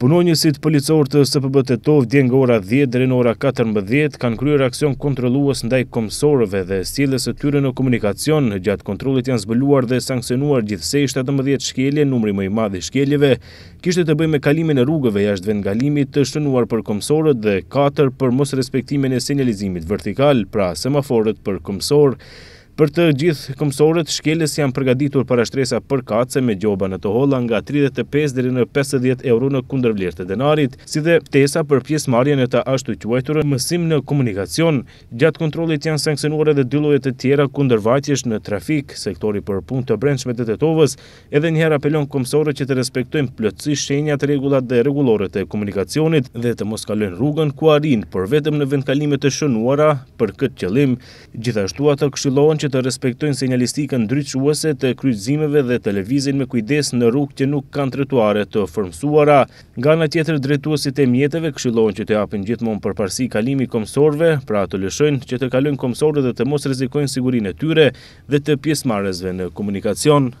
Punonjësit policor të SPB Tetov djen nga ora 10 deri në ora 14 kanë kryer aksion kontrollues ndaj komsorëve dhe sjelljes së tyre në komunikacion. Gjatë kontrollit janë zbuluar dhe sankcionuar gjithsej 17 shkelje, numri më i madh i shkeljeve kishte të bëjë me kalimin e rrugëve jashtë limit të shënuar për komsorët dhe 4 për mos respektimin e sinjalizimit vertikal, pra semaforët për komsorë. Për të gjithë komsorët, shkeles janë përgaditur për ashtresa për kace me gjoba në të hola nga 35 dhe në 50 euro në kundërvlirë të denarit, si dhe ptesa për pjesë marje në të ashtu quajturë mësim në komunikacion. Gjatë kontrolit janë sankcionuar edhe dylojët e tjera kundërvatjesh në trafik, sektori për pun të brendshme të tovës, edhe njëherë apelon komsorët që të respektojnë plëtsi shenjat regullat dhe regulorët e komunikacionit dhe të mos rrugën ku arin, por vetëm në vendkalimet e shënuara për këtë qëlim. Gjithashtu ata këshilohen të respektojnë sinjalistikën ndryçuese të kryqëzimeve dhe të lëvizin me kujdes në rrugë që nuk kanë trotuare të formsuara. Nga ana tjetër drejtuesit e mjeteve këshillohen që të japin gjithmonë përparësi kalimit komsorve, pra të lëshojnë që të kalojnë komsorët dhe të mos rrezikojnë sigurinë e tyre dhe të pjesëmarrësve në komunikacion.